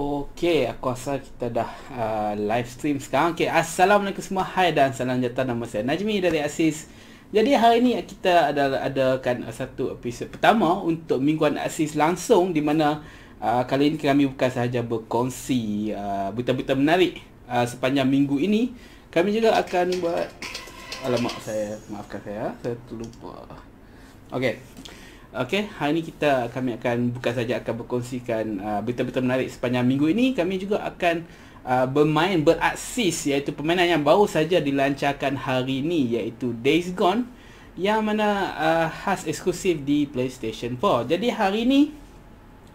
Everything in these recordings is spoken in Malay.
Okey, aku rasa kita dah uh, live stream sekarang. Okey, assalamualaikum semua. Hai dan salam sejahtera nama saya Najmi dari Asis. Jadi hari ini kita ada adakan satu episod pertama untuk mingguan Asis langsung di mana uh, kali ini kami bukan sahaja berkongsi uh, buta-buta menarik uh, sepanjang minggu ini. Kami juga akan buat Alamak saya, maafkan saya, saya terlupa. Okey. Okey, hari ini kita kami akan bukan saja akan berkongsikan uh, berita-berita menarik sepanjang minggu ini, kami juga akan uh, bermain beraksis iaitu permainan yang baru saja dilancarkan hari ini iaitu Days Gone yang mana uh, khas eksklusif di PlayStation 4. Jadi hari ini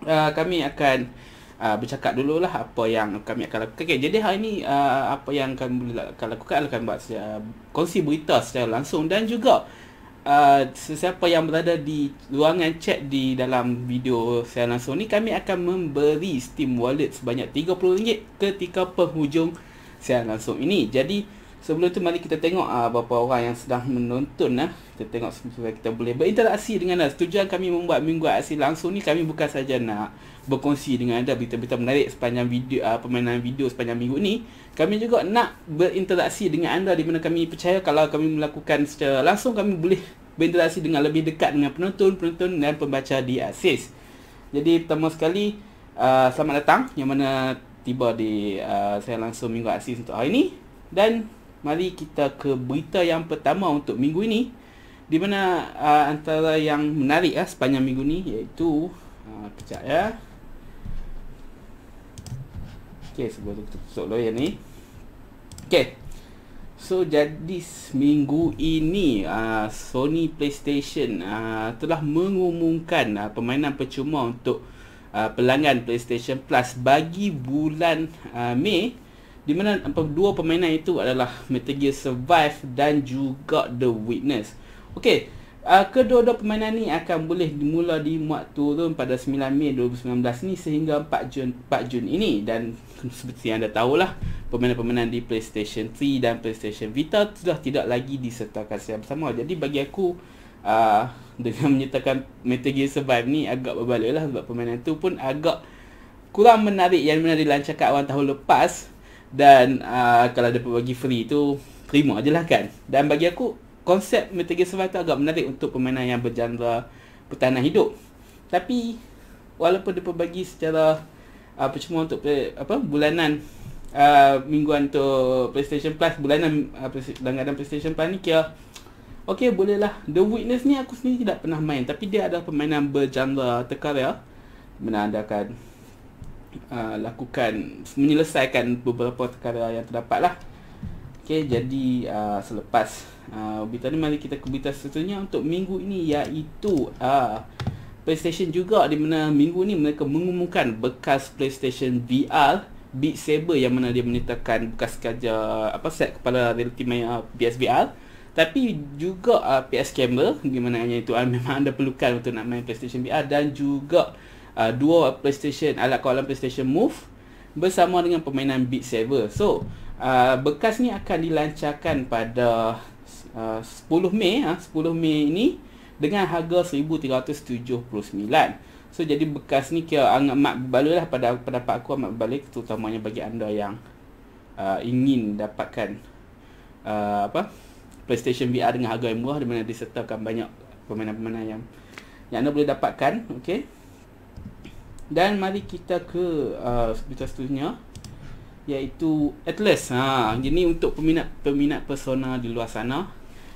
uh, kami akan uh, bercakap dululah apa yang kami akan lakukan. Okay, jadi hari ini uh, apa yang kami akan lakukan akan buat uh, kongsi berita secara langsung dan juga uh, Uh, sesiapa yang berada di ruangan chat di dalam video saya langsung ni kami akan memberi Steam Wallet sebanyak RM30 ketika penghujung saya langsung ini. Jadi Sebelum tu mari kita tengok uh, beberapa orang yang sedang menonton uh. Kita tengok supaya kita boleh berinteraksi dengan anda Tujuan kami membuat Minggu Aksi langsung ni kami bukan saja nak berkongsi dengan anda Berita-berita menarik sepanjang video uh, permainan video sepanjang minggu ni Kami juga nak berinteraksi dengan anda di mana kami percaya kalau kami melakukan secara langsung Kami boleh berinteraksi dengan lebih dekat dengan penonton-penonton dan pembaca di Aksis Jadi pertama sekali uh, selamat datang yang mana tiba di uh, saya langsung Minggu Aksis untuk hari ni dan mari kita ke berita yang pertama untuk minggu ini di mana uh, antara yang menarik uh, sepanjang minggu ini iaitu uh, kejap ya Okay, sebelum kita tutup lawyer ni Okay So, jadi minggu ini uh, Sony PlayStation uh, telah mengumumkan uh, permainan percuma untuk uh, pelanggan PlayStation Plus bagi bulan uh, Mei di mana dua permainan itu adalah Metal Gear Survive dan juga The Witness. Okey, uh, kedua-dua permainan ni akan boleh dimula di muat turun pada 9 Mei 2019 ni sehingga 4 Jun 4 Jun ini dan seperti yang anda tahulah permainan-permainan di PlayStation 3 dan PlayStation Vita sudah tidak lagi disertakan secara bersama. Jadi bagi aku uh, dengan menyertakan Metal Gear Survive ni agak berbaloi lah sebab permainan tu pun agak kurang menarik yang mana dilancarkan awal tahun lepas dan uh, kalau dapat bagi free tu Terima je lah kan Dan bagi aku Konsep Metal Gear Survive tu agak menarik Untuk permainan yang berjandra Pertahanan hidup Tapi Walaupun dia bagi secara uh, Percuma untuk apa Bulanan uh, Mingguan untuk PlayStation Plus Bulanan uh, langganan PlayStation Plus ni kira Okay boleh lah The Witness ni aku sendiri tidak pernah main Tapi dia adalah permainan berjandra terkarya Menandakan Uh, lakukan menyelesaikan beberapa perkara yang terdapat lah. okay jadi uh, selepas uh, berita ni mari kita ke berita seterusnya untuk minggu ini iaitu uh, PlayStation juga di mana minggu ni mereka mengumumkan bekas PlayStation VR Beat Saber yang mana dia menyertakan bekas kerja apa set kepala realiti maya uh, PSVR tapi juga uh, PS Camera di mana hanya itu uh, memang anda perlukan untuk nak main PlayStation VR dan juga uh, dua PlayStation alat kawalan PlayStation Move bersama dengan permainan Beat Saber. So, uh, bekas ni akan dilancarkan pada uh, 10 Mei ah, uh, 10 Mei ni dengan harga 1379. So jadi bekas ni kira anggap mak balulah pada pendapat aku amat balik terutamanya bagi anda yang uh, ingin dapatkan uh, apa PlayStation VR dengan harga yang murah di mana disertakan banyak pemain-pemain yang yang anda boleh dapatkan, okey. Dan mari kita ke uh, berita seterusnya iaitu Atlas. Ha, ini untuk peminat-peminat Persona di luar sana.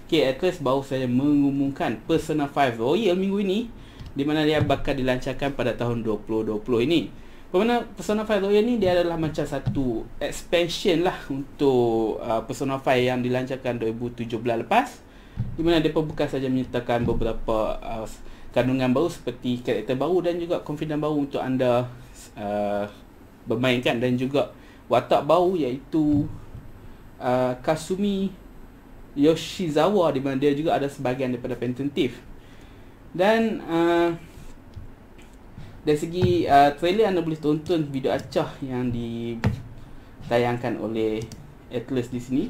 Okay, Atlas baru saya mengumumkan Persona 5 Royal minggu ini di mana dia bakal dilancarkan pada tahun 2020 ini. Pemana Persona 5 Royal ni dia adalah macam satu expansion lah untuk uh, Persona 5 yang dilancarkan 2017 lepas. Di mana dia bukan saja menyertakan beberapa uh, kandungan baru seperti karakter baru dan juga confident baru untuk anda uh, bermainkan dan juga watak baru iaitu uh, Kasumi Yoshizawa di mana dia juga ada sebahagian daripada Phantom Thief dan uh, dari segi uh, trailer anda boleh tonton video acah yang ditayangkan oleh Atlas di sini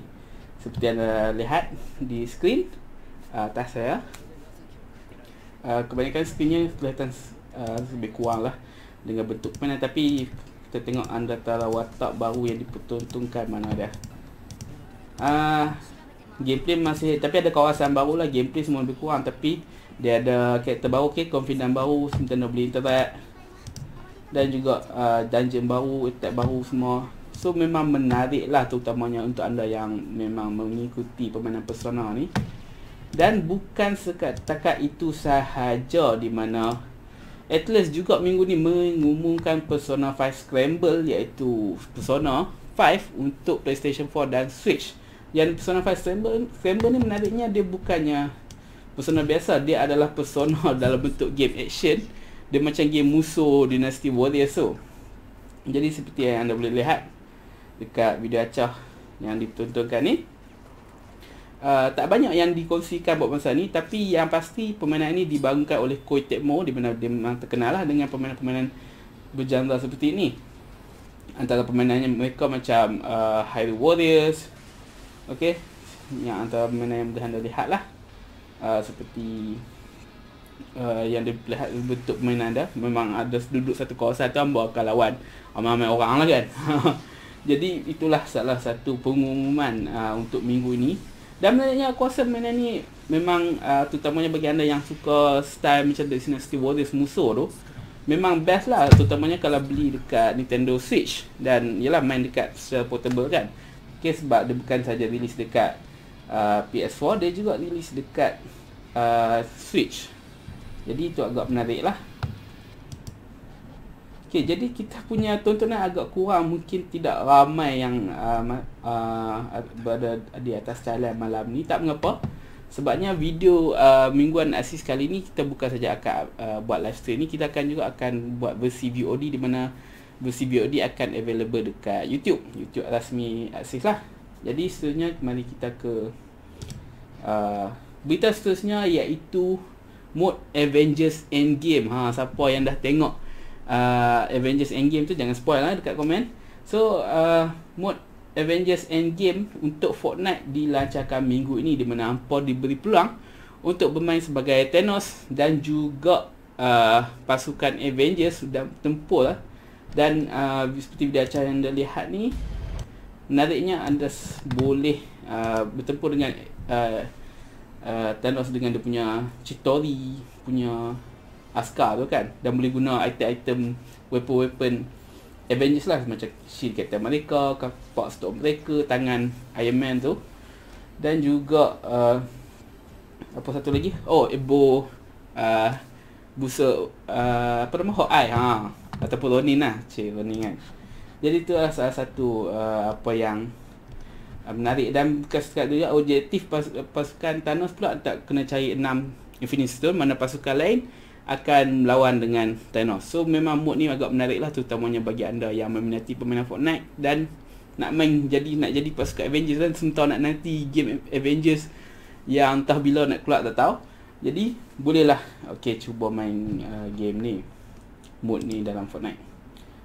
seperti anda lihat di skrin uh, atas saya uh, kebanyakan screen kelihatan uh, lebih kurang lah dengan bentuk pen tapi kita tengok anda tahu watak baru yang dipertuntungkan mana dah eh, uh, gameplay masih tapi ada kawasan baru lah gameplay semua lebih kurang tapi dia ada karakter baru ke okay, confident baru sementara beli interact dan juga uh, dungeon baru attack baru semua so memang menarik lah terutamanya untuk anda yang memang mengikuti permainan persona ni dan bukan setakat itu sahaja di mana Atlas juga minggu ni mengumumkan Persona 5 Scramble iaitu Persona 5 untuk PlayStation 4 dan Switch. Yang Persona 5 Scramble, Scramble ni menariknya dia bukannya Persona biasa, dia adalah Persona dalam bentuk game action. Dia macam game musuh Dynasty Warriors so. Jadi seperti yang anda boleh lihat dekat video acah yang ditontonkan ni, Uh, tak banyak yang dikongsikan buat masa ni tapi yang pasti permainan ini dibangunkan oleh Koi Tecmo di mana dia memang terkenal lah dengan permainan-permainan berjanda seperti ini antara permainannya mereka macam uh, ah, Highly Warriors ok yang antara permainan yang mudah anda lihat lah uh, seperti uh, yang dia lihat bentuk permainan anda memang ada duduk satu kawasan tu ambil akan lawan ramai-ramai orang lah kan jadi itulah salah satu pengumuman uh, untuk minggu ini dan menariknya aku rasa benda ni memang uh, terutamanya bagi anda yang suka style macam The Dynasty Warriors musuh tu Memang best lah terutamanya kalau beli dekat Nintendo Switch Dan yelah main dekat secara portable kan Okay sebab dia bukan saja rilis dekat uh, ah, PS4 Dia juga rilis dekat uh, Switch Jadi itu agak menarik lah Okay, jadi kita punya tontonan agak kurang mungkin tidak ramai yang uh, uh, berada di atas talian malam ni. Tak mengapa. Sebabnya video uh, mingguan asis kali ni kita bukan saja akan uh, buat live stream ni, kita akan juga akan buat versi VOD di mana versi VOD akan available dekat YouTube, YouTube rasmi asis lah. Jadi seterusnya mari kita ke uh, berita seterusnya iaitu mode Avengers Endgame. Ha siapa yang dah tengok uh, Avengers Endgame tu jangan spoil lah dekat komen. So uh, mod Avengers Endgame untuk Fortnite dilancarkan minggu ini di mana Ampor diberi peluang untuk bermain sebagai Thanos dan juga uh, pasukan Avengers sudah tempur lah. Dan uh, seperti video acara yang anda lihat ni Menariknya anda boleh uh, bertempur dengan uh, uh, Thanos dengan dia punya Chitori punya askar tu kan dan boleh guna item-item weapon-weapon Avengers lah macam shield Captain America, kapak stop mereka, tangan Iron Man tu dan juga uh, apa satu lagi? Oh, Ebo uh, busa uh, apa nama Hawkeye ha ataupun Ronin lah, Cik Ronin kan. Jadi tu lah salah satu uh, apa yang uh, menarik dan bukan sekat tu objektif pas, pasukan Thanos pula tak kena cari 6 Infinity Stone mana pasukan lain akan melawan dengan Thanos. So memang mood ni agak menarik lah terutamanya bagi anda yang meminati permainan Fortnite dan nak main jadi nak jadi pasukan Avengers dan sentuh nak nanti game Avengers yang entah bila nak keluar tak tahu. Jadi bolehlah Okay, cuba main uh, game ni mode ni dalam Fortnite.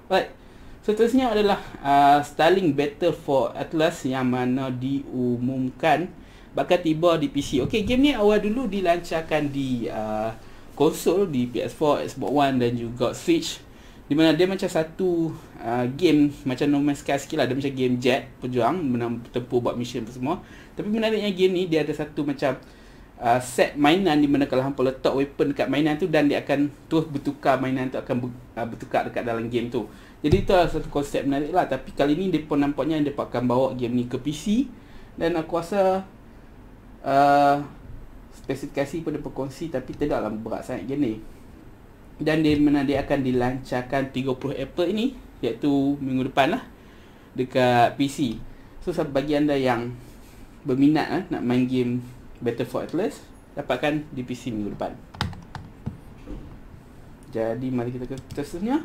Baik. Seterusnya adalah uh, Starling Battle for Atlas yang mana diumumkan bakal tiba di PC. Okey, game ni awal dulu dilancarkan di uh, konsol di PS4, Xbox One dan juga Switch di mana dia macam satu uh, game macam No Man's Sky sikit lah dia macam game jet pejuang menang tempur buat mission apa semua tapi menariknya game ni dia ada satu macam uh, set mainan di mana kalau hampa letak weapon dekat mainan tu dan dia akan terus bertukar mainan tu akan ber, uh, bertukar dekat dalam game tu jadi tu adalah satu konsep menarik lah tapi kali ni dia pun nampaknya dia akan bawa game ni ke PC dan aku rasa uh, spesifikasi pada perkongsi tapi tidaklah berat sangat jenis dan dia mana dia akan dilancarkan 30 April ini iaitu minggu depan lah dekat PC so bagi anda yang berminat lah, nak main game Battle for Atlas dapatkan di PC minggu depan jadi mari kita ke seterusnya ah.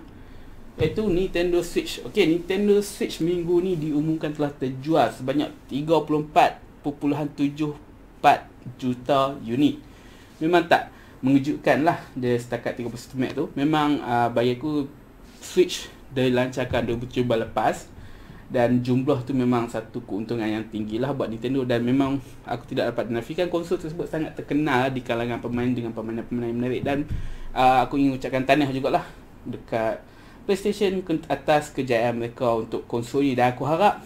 iaitu Nintendo Switch ok Nintendo Switch minggu ni diumumkan telah terjual sebanyak 34 Pukulan tujuh 4 juta unit. Memang tak mengejutkan lah dia setakat 31 Mac tu. Memang uh, bagi aku switch dari lancarkan cuba lepas dan jumlah tu memang satu keuntungan yang tinggi lah buat Nintendo dan memang aku tidak dapat menafikan konsol tersebut sangat terkenal di kalangan pemain dengan pemain-pemain menarik dan uh, aku ingin ucapkan tanya juga lah dekat PlayStation atas kejayaan mereka untuk konsol ni dan aku harap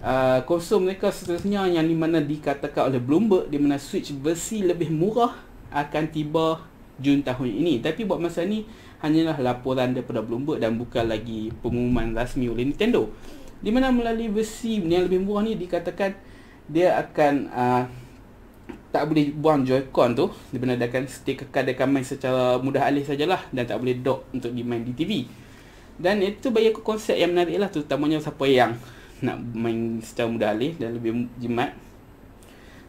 Ah, kosong mereka seterusnya yang di mana dikatakan oleh Bloomberg di mana switch versi lebih murah akan tiba Jun tahun ini tapi buat masa ni hanyalah laporan daripada Bloomberg dan bukan lagi pengumuman rasmi oleh Nintendo di mana melalui versi yang lebih murah ni dikatakan dia akan uh, tak boleh buang Joy-Con tu dia akan stay kekal dia akan main secara mudah alih sajalah dan tak boleh dock untuk dimain di TV dan itu bagi aku konsep yang menarik lah terutamanya siapa yang nak main secara mudah alih dan lebih jimat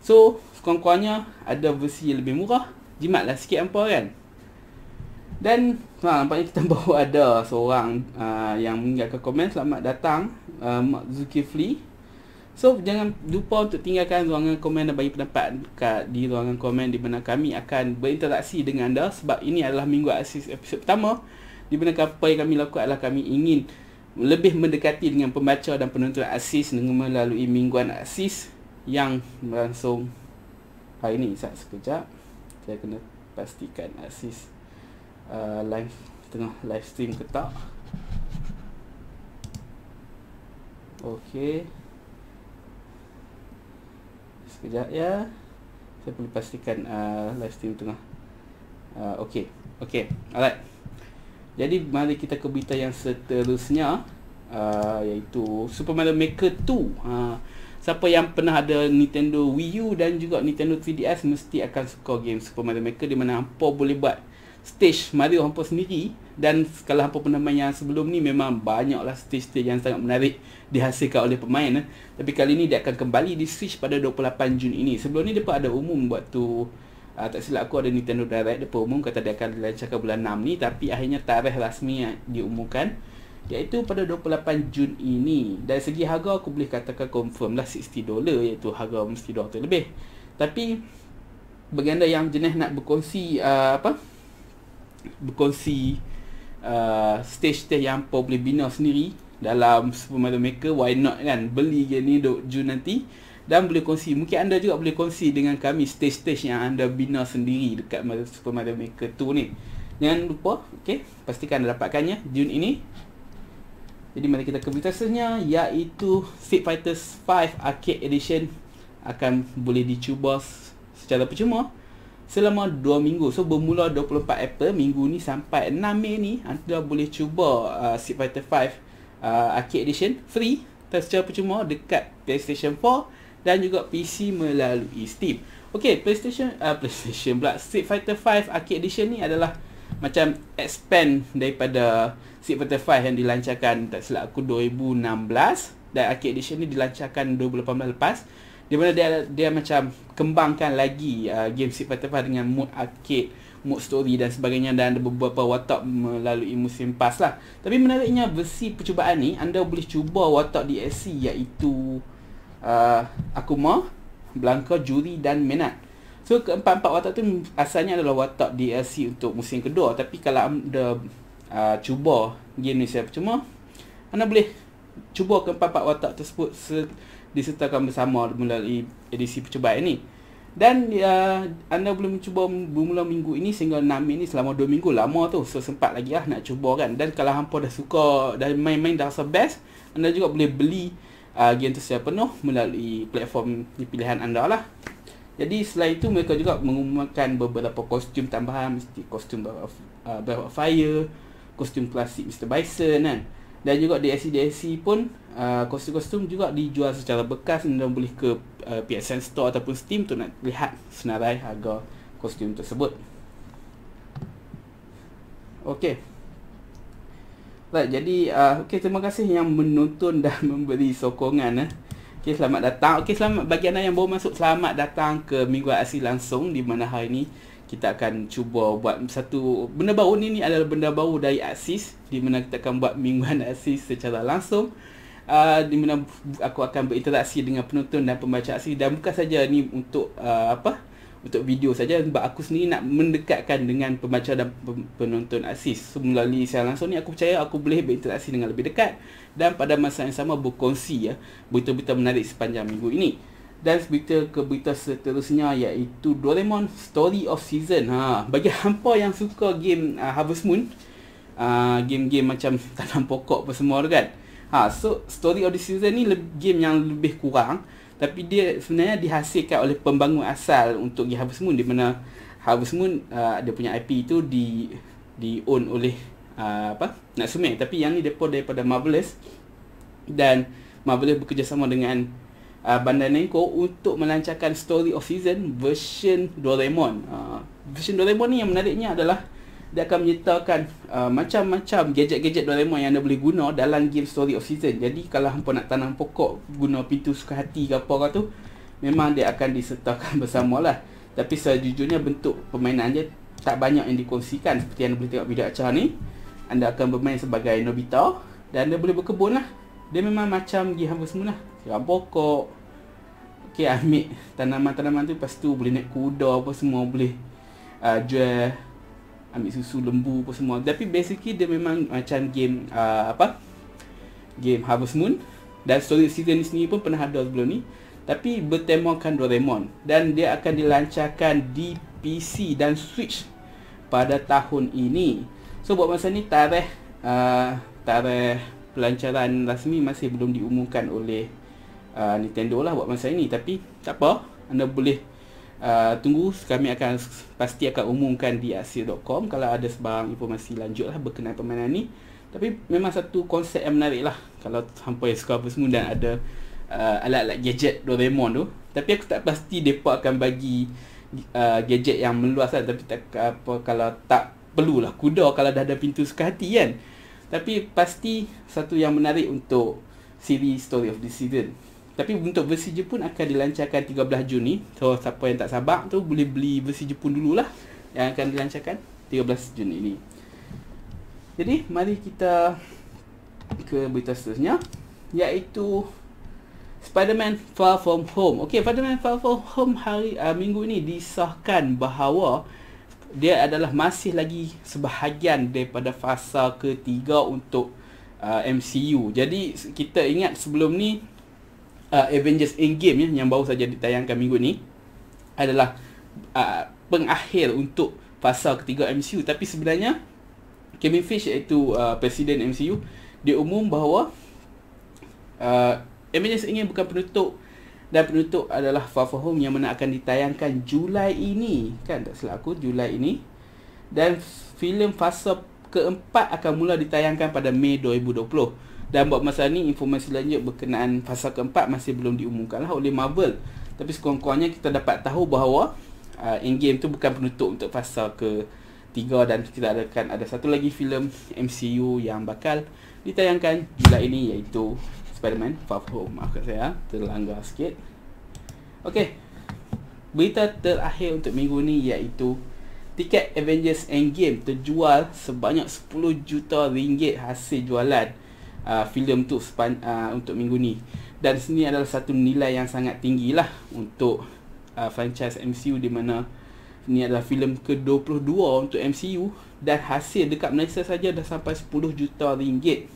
So sekurang-kurangnya ada versi yang lebih murah Jimat lah sikit apa kan Dan ha, nampaknya kita baru ada seorang uh, yang meninggalkan komen Selamat datang uh, Mak Zulkifli So jangan lupa untuk tinggalkan ruangan komen dan bagi pendapat kat di ruangan komen di mana kami akan berinteraksi dengan anda sebab ini adalah minggu asis episod pertama di mana apa yang kami lakukan adalah kami ingin lebih mendekati dengan pembaca dan penonton Aziz dengan melalui mingguan Aziz yang berlangsung hari ini Saya sekejap saya kena pastikan Aziz uh, live tengah live stream ke tak Okey. Sekejap ya. Saya perlu pastikan uh, live stream tengah. Uh, okay. Okay. Alright. Jadi mari kita ke berita yang seterusnya uh, iaitu Super Mario Maker 2. uh, siapa yang pernah ada Nintendo Wii U dan juga Nintendo 3DS mesti akan suka game Super Mario Maker di mana hangpa boleh buat stage Mario hangpa sendiri dan kalau hangpa pernah main yang sebelum ni memang banyaklah stage-stage yang sangat menarik dihasilkan oleh pemain eh. Tapi kali ni dia akan kembali di Switch pada 28 Jun ini. Sebelum ni dia depa ada umum buat tu uh, tak silap aku ada Nintendo Direct dia pengumum kata dia akan dilancarkan bulan 6 ni tapi akhirnya tarikh rasmi yang diumumkan iaitu pada 28 Jun ini dari segi harga aku boleh katakan confirm lah 60 dolar iaitu harga mesti 200 lebih tapi bagi anda yang jenis nak berkongsi uh, apa berkongsi uh, ah, stage teh yang boleh bina sendiri dalam Super Mario Maker why not kan beli game ni 2 Jun nanti dan boleh kongsi mungkin anda juga boleh kongsi dengan kami stage-stage yang anda bina sendiri dekat Super Mario Maker 2 ni jangan lupa okay, pastikan anda dapatkannya Jun ini jadi mari kita ke berita iaitu Street Fighter 5 Arcade Edition akan boleh dicuba secara percuma selama 2 minggu so bermula 24 April minggu ni sampai 6 Mei ni anda boleh cuba uh, Street Fighter 5 uh, Arcade Edition free secara percuma dekat PlayStation dan juga PC melalui Steam. Okey, PlayStation uh, PlayStation Black Street Fighter 5 Arcade Edition ni adalah macam expand daripada Street Fighter 5 yang dilancarkan tak silap aku 2016 dan Arcade Edition ni dilancarkan 2018 lepas di mana dia dia macam kembangkan lagi uh, game Street Fighter 5 dengan mode arcade mode story dan sebagainya dan ada beberapa watak melalui musim pas lah. Tapi menariknya versi percubaan ni anda boleh cuba watak DLC iaitu uh, Akuma, Blanka, Juri dan Menat. So keempat-empat watak tu asalnya adalah watak DLC untuk musim kedua tapi kalau anda uh, cuba game ni saya percuma anda boleh cuba keempat-empat watak tersebut disertakan bersama melalui edisi percubaan ini. Dan uh, anda boleh mencuba bermula minggu ini sehingga 6 minit selama 2 minggu lama tu so sempat lagi lah nak cuba kan dan kalau hampa dah suka dan main-main dah rasa best anda juga boleh beli uh, ah, game tersedia penuh melalui platform pilihan anda lah. Jadi selain itu mereka juga mengumumkan beberapa kostum tambahan seperti kostum Breath uh, Breath of Fire, kostum klasik Mr. Bison kan. Dan juga di dlc pun uh, kostum-kostum juga dijual secara bekas anda boleh ke uh, ah, PSN Store ataupun Steam tu nak lihat senarai harga kostum tersebut. Okay. Baik, jadi uh, okay, terima kasih yang menonton dan memberi sokongan eh. okay selamat datang. okay selamat bagi anda yang baru masuk, selamat datang ke Minggu Aksi langsung di mana hari ini kita akan cuba buat satu benda baru ini ni adalah benda baru dari Aksis di mana kita akan buat mingguan Aksis secara langsung. Uh, di mana aku akan berinteraksi dengan penonton dan pembaca Aksis dan bukan saja ni untuk uh, apa? untuk video saja sebab aku sendiri nak mendekatkan dengan pembaca dan penonton asis so, melalui saya langsung ni aku percaya aku boleh berinteraksi dengan lebih dekat dan pada masa yang sama berkongsi ya berita-berita menarik sepanjang minggu ini dan berita ke berita seterusnya iaitu Doraemon Story of Season ha bagi hampa yang suka game uh, Harvest Moon uh, game-game macam tanam pokok apa semua kan ha so Story of the Season ni game yang lebih kurang tapi dia sebenarnya dihasilkan oleh pembangun asal untuk di Harvest Moon di mana Harvest Moon uh, dia punya IP itu di di own oleh uh, apa nak sumeh tapi yang ni depa daripada Marvelous dan Marvelous bekerjasama dengan uh, Bandai Namco untuk melancarkan Story of Season version Doraemon. Uh, version Doraemon ni yang menariknya adalah dia akan menyertakan uh, macam-macam gadget-gadget Doraemon yang anda boleh guna dalam game Story of Season. Jadi kalau hangpa nak tanam pokok guna pintu suka hati ke apa tu, memang dia akan disertakan bersamalah. Tapi sejujurnya bentuk permainan dia tak banyak yang dikongsikan seperti yang anda boleh tengok video acara ni. Anda akan bermain sebagai Nobita dan anda boleh berkebun lah. Dia memang macam pergi hampa semua lah. Siram pokok. Okay, ambil tanaman-tanaman tu. Lepas tu boleh naik kuda apa semua. Boleh uh, jual ambil susu lembu pun semua tapi basically dia memang macam game uh, apa game Harvest Moon dan story season ni sendiri pun pernah ada sebelum ni tapi bertemakan Doraemon dan dia akan dilancarkan di PC dan Switch pada tahun ini so buat masa ni tarikh uh, tarikh pelancaran rasmi masih belum diumumkan oleh uh, Nintendo lah buat masa ni. tapi tak apa anda boleh Ah, tunggu kami akan pasti akan umumkan di asil.com kalau ada sebarang informasi lanjut lah berkenaan permainan ni tapi memang satu konsep yang menarik lah kalau sampai suka apa semua dan ada uh, alat-alat gadget Doraemon tu tapi aku tak pasti depa akan bagi uh, gadget yang meluas lah tapi tak apa kalau tak perlulah kuda kalau dah ada pintu suka hati kan tapi pasti satu yang menarik untuk siri Story of Dissident tapi untuk versi Jepun akan dilancarkan 13 Jun ni So siapa yang tak sabar tu boleh beli versi Jepun dululah Yang akan dilancarkan 13 Jun ini Jadi mari kita ke berita seterusnya Iaitu Spider-Man Far From Home Okay, Spider-Man Far From Home hari uh, minggu ini disahkan bahawa dia adalah masih lagi sebahagian daripada fasa ketiga untuk uh, ah, MCU. Jadi kita ingat sebelum ni uh, Avengers Endgame ya, yang baru saja ditayangkan minggu ni adalah uh, pengakhir untuk fasa ketiga MCU tapi sebenarnya Kevin Feige iaitu uh, presiden MCU dia umum bahawa uh, Avengers Endgame bukan penutup dan penutup adalah Far From Home yang mana akan ditayangkan Julai ini kan tak salah aku Julai ini dan filem fasa keempat akan mula ditayangkan pada Mei 2020 dan buat masa ni informasi lanjut berkenaan fasa keempat masih belum diumumkanlah oleh Marvel. Tapi sekurang-kurangnya kita dapat tahu bahawa uh, Endgame tu bukan penutup untuk fasa ke tiga dan kita akan ada satu lagi filem MCU yang bakal ditayangkan bila ini iaitu Spider-Man Far From Home. Maafkan saya terlanggar sikit. Okey. Berita terakhir untuk minggu ni iaitu tiket Avengers Endgame terjual sebanyak 10 juta ringgit hasil jualan uh, filem untuk span, uh, untuk minggu ni dan sini adalah satu nilai yang sangat tinggi lah untuk uh, franchise MCU di mana ini adalah filem ke-22 untuk MCU dan hasil dekat Malaysia saja dah sampai 10 juta ringgit.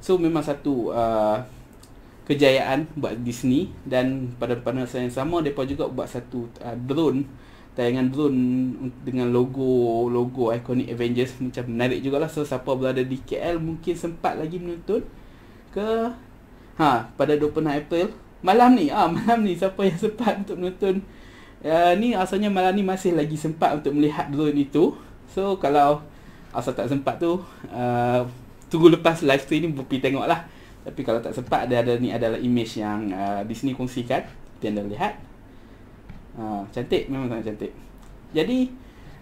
So memang satu uh, kejayaan buat Disney dan pada pada saya yang sama depa juga buat satu uh, drone tayangan dulu dengan logo logo ikonik Avengers macam menarik jugalah so siapa berada di KL mungkin sempat lagi menonton ke ha pada 26 April malam ni ah ha, malam ni siapa yang sempat untuk menonton uh, ni asalnya malam ni masih lagi sempat untuk melihat dulu itu so kalau asal tak sempat tu uh, tunggu lepas live stream ni pergi tengoklah tapi kalau tak sempat ada ada ni adalah image yang uh, Disney kongsikan kita lihat Ha, cantik memang sangat cantik. Jadi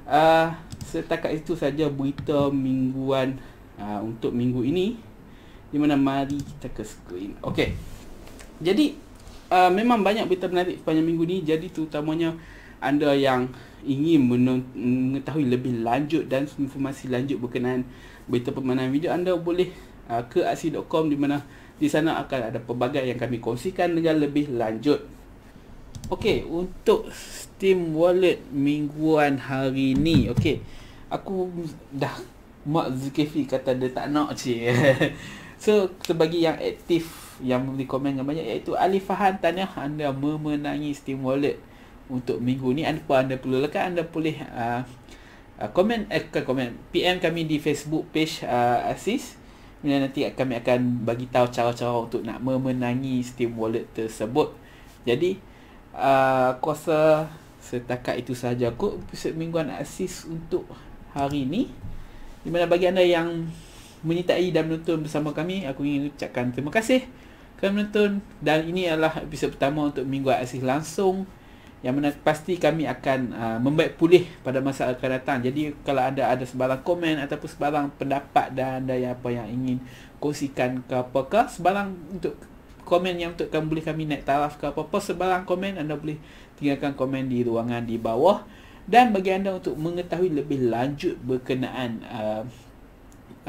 uh, setakat itu saja berita mingguan uh, untuk minggu ini. Di mana mari kita ke screen. Okey. Jadi uh, memang banyak berita menarik sepanjang minggu ni. Jadi terutamanya anda yang ingin mengetahui lebih lanjut dan informasi lanjut berkenaan berita permainan video anda boleh uh, ke aksi.com di mana di sana akan ada pelbagai yang kami kongsikan dengan lebih lanjut. Okey, untuk Steam Wallet mingguan hari ni. Okey. Aku dah Mak Zulkifli kata dia tak nak je. so, sebagai yang aktif yang memberi komen yang banyak iaitu Ali Fahan tanya anda memenangi Steam Wallet untuk minggu ni apa anda perlu lekat anda boleh komen uh, uh, eh, komen PM kami di Facebook page uh, Asis dan nanti kami akan bagi tahu cara-cara untuk nak memenangi Steam Wallet tersebut. Jadi, Ah, kuasa setakat itu sahaja kot episod mingguan asis untuk hari ini di mana bagi anda yang menyertai dan menonton bersama kami aku ingin ucapkan terima kasih kerana menonton dan ini adalah episod pertama untuk mingguan asis langsung yang mana pasti kami akan uh, ah, membaik pulih pada masa akan datang jadi kalau anda ada sebarang komen ataupun sebarang pendapat dan anda yang apa yang ingin kongsikan ke apakah sebarang untuk komen yang untuk kamu boleh kami naik taraf ke apa-apa sebarang komen anda boleh tinggalkan komen di ruangan di bawah dan bagi anda untuk mengetahui lebih lanjut berkenaan uh,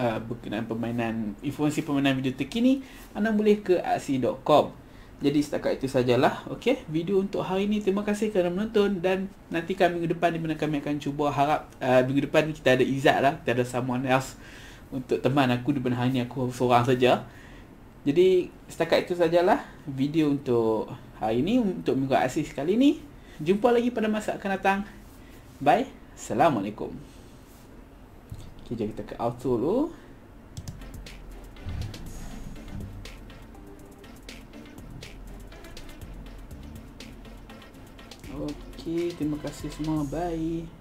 uh, berkenaan permainan informasi permainan video terkini anda boleh ke aksi.com jadi setakat itu sajalah okey video untuk hari ini terima kasih kerana menonton dan nantikan minggu depan di mana kami akan cuba harap uh, minggu depan kita ada Izat lah kita ada someone else untuk teman aku di benar hari ini aku seorang saja jadi setakat itu sajalah video untuk hari ini untuk minggu asis kali ini. Jumpa lagi pada masa akan datang. Bye. Assalamualaikum. Okay, jom kita ke auto dulu. Okay, terima kasih semua. Bye.